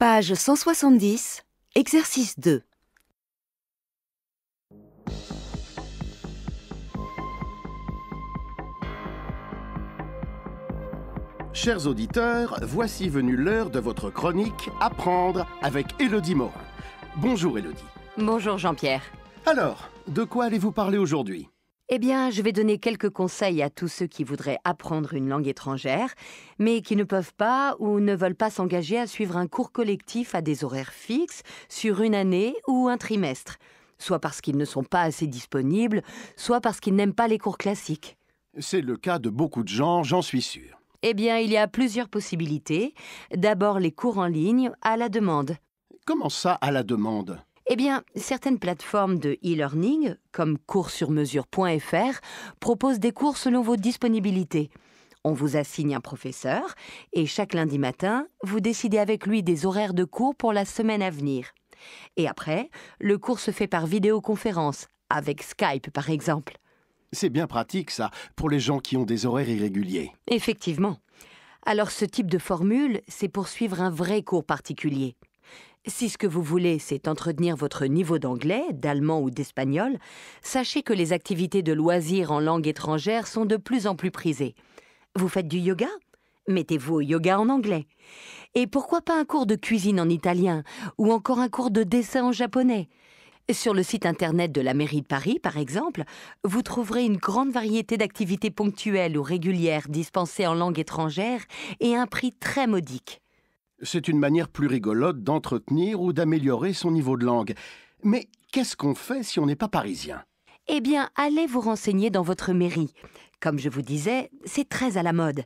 Page 170, exercice 2. Chers auditeurs, voici venue l'heure de votre chronique Apprendre avec Élodie Morin. Bonjour Élodie. Bonjour Jean-Pierre. Alors, de quoi allez-vous parler aujourd'hui eh bien, je vais donner quelques conseils à tous ceux qui voudraient apprendre une langue étrangère, mais qui ne peuvent pas ou ne veulent pas s'engager à suivre un cours collectif à des horaires fixes sur une année ou un trimestre, soit parce qu'ils ne sont pas assez disponibles, soit parce qu'ils n'aiment pas les cours classiques. C'est le cas de beaucoup de gens, j'en suis sûr. Eh bien, il y a plusieurs possibilités. D'abord les cours en ligne à la demande. Comment ça à la demande eh bien, certaines plateformes de e-learning, comme courssurmesure.fr, proposent des cours selon vos disponibilités. On vous assigne un professeur et chaque lundi matin, vous décidez avec lui des horaires de cours pour la semaine à venir. Et après, le cours se fait par vidéoconférence, avec Skype par exemple. C'est bien pratique ça, pour les gens qui ont des horaires irréguliers. Effectivement. Alors ce type de formule, c'est pour suivre un vrai cours particulier. Si ce que vous voulez, c'est entretenir votre niveau d'anglais, d'allemand ou d'espagnol, sachez que les activités de loisirs en langue étrangère sont de plus en plus prisées. Vous faites du yoga Mettez-vous au yoga en anglais. Et pourquoi pas un cours de cuisine en italien ou encore un cours de dessin en japonais Sur le site internet de la mairie de Paris, par exemple, vous trouverez une grande variété d'activités ponctuelles ou régulières dispensées en langue étrangère et un prix très modique. C'est une manière plus rigolote d'entretenir ou d'améliorer son niveau de langue. Mais qu'est-ce qu'on fait si on n'est pas parisien Eh bien, allez vous renseigner dans votre mairie. Comme je vous disais, c'est très à la mode.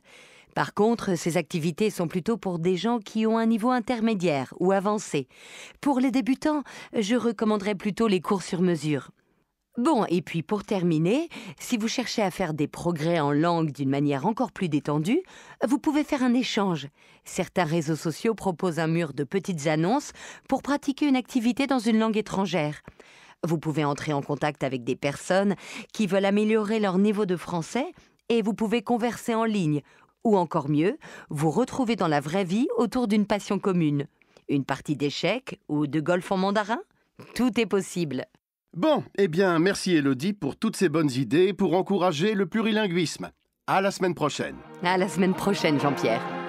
Par contre, ces activités sont plutôt pour des gens qui ont un niveau intermédiaire ou avancé. Pour les débutants, je recommanderais plutôt les cours sur mesure. Bon, et puis pour terminer, si vous cherchez à faire des progrès en langue d'une manière encore plus détendue, vous pouvez faire un échange. Certains réseaux sociaux proposent un mur de petites annonces pour pratiquer une activité dans une langue étrangère. Vous pouvez entrer en contact avec des personnes qui veulent améliorer leur niveau de français et vous pouvez converser en ligne, ou encore mieux, vous retrouver dans la vraie vie autour d'une passion commune. Une partie d'échecs ou de golf en mandarin Tout est possible. Bon, eh bien, merci Elodie pour toutes ces bonnes idées, pour encourager le plurilinguisme. À la semaine prochaine. À la semaine prochaine, Jean-Pierre.